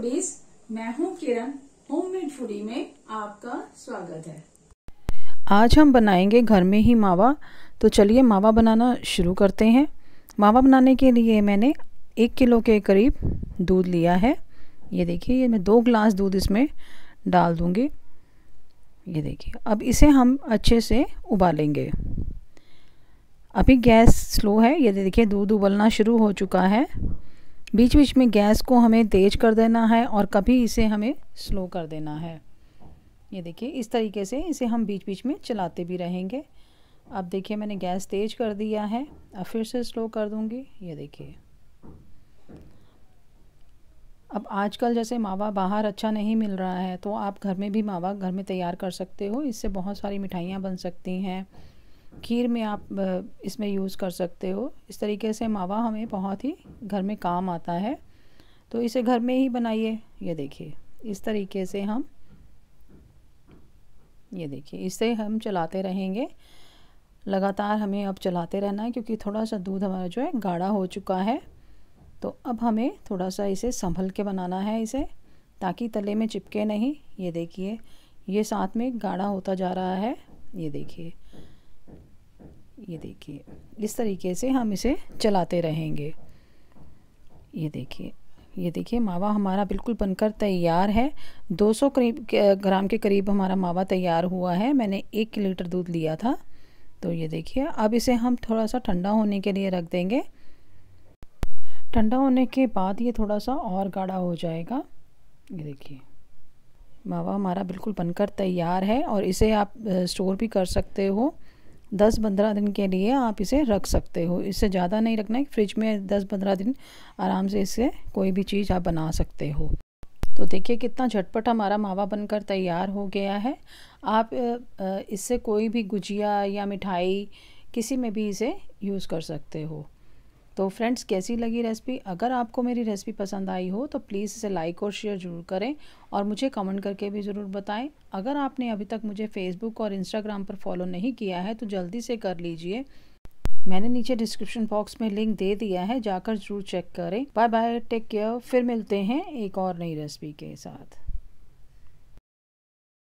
foodies मैं हूं किरण homemade foodie में आपका स्वागत है आज हम बनाएंगे घर में ही मावा तो चलिए मावा बनाना शुरू करते हैं मावा बनाने के लिए मैंने एक किलो के करीब दूध लिया है ये देखिए ये मैं दो ग्लास दूध इसमें डाल दूंगी ये देखिए अब इसे हम अच्छे से उबालेंगे अभी गैस स्लो है ये देखिए दूध उबलना शुरू हो चुका है बीच बीच में गैस को हमें तेज कर देना है और कभी इसे हमें स्लो कर देना है ये देखिए इस तरीके से इसे हम बीच बीच में चलाते भी रहेंगे अब देखिए मैंने गैस तेज कर दिया है अब फिर से स्लो कर दूंगी ये देखिए अब आजकल जैसे मावा बाहर अच्छा नहीं मिल रहा है तो आप घर में भी मावा घर में तैयार कर सकते हो इससे बहुत सारी मिठाइयाँ बन सकती हैं खीर में आप इसमें यूज़ कर सकते हो इस तरीके से मावा हमें बहुत ही घर में काम आता है तो इसे घर में ही बनाइए ये देखिए इस तरीके से हम ये देखिए इसे हम चलाते रहेंगे लगातार हमें अब चलाते रहना है क्योंकि थोड़ा सा दूध हमारा जो है गाढ़ा हो चुका है तो अब हमें थोड़ा सा इसे संभल के बनाना है इसे ताकि तले में चिपके नहीं ये देखिए ये साथ में गाढ़ा होता जा रहा है ये देखिए ये देखिए इस तरीके से हम इसे चलाते रहेंगे ये देखिए ये देखिए मावा हमारा बिल्कुल बनकर तैयार है 200 करीब ग्राम के करीब हमारा मावा तैयार हुआ है मैंने एक लीटर दूध लिया था तो ये देखिए अब इसे हम थोड़ा सा ठंडा होने के लिए रख देंगे ठंडा होने के बाद ये थोड़ा सा और गाढ़ा हो जाएगा ये देखिए मावा हमारा बिल्कुल बनकर तैयार है और इसे आप स्टोर भी कर सकते हो दस पंद्रह दिन के लिए आप इसे रख सकते हो इससे ज़्यादा नहीं रखना है फ्रिज में दस पंद्रह दिन आराम से इससे कोई भी चीज़ आप बना सकते हो तो देखिए कितना झटपट हमारा मावा बनकर तैयार हो गया है आप इससे कोई भी गुजिया या मिठाई किसी में भी इसे यूज़ कर सकते हो तो फ्रेंड्स कैसी लगी रेसिपी अगर आपको मेरी रेसिपी पसंद आई हो तो प्लीज़ इसे लाइक और शेयर ज़रूर करें और मुझे कमेंट करके भी ज़रूर बताएं अगर आपने अभी तक मुझे फेसबुक और इंस्टाग्राम पर फॉलो नहीं किया है तो जल्दी से कर लीजिए मैंने नीचे डिस्क्रिप्शन बॉक्स में लिंक दे दिया है जाकर ज़रूर चेक करें बाय बाय टेक केयर फिर मिलते हैं एक और नई रेसिपी के साथ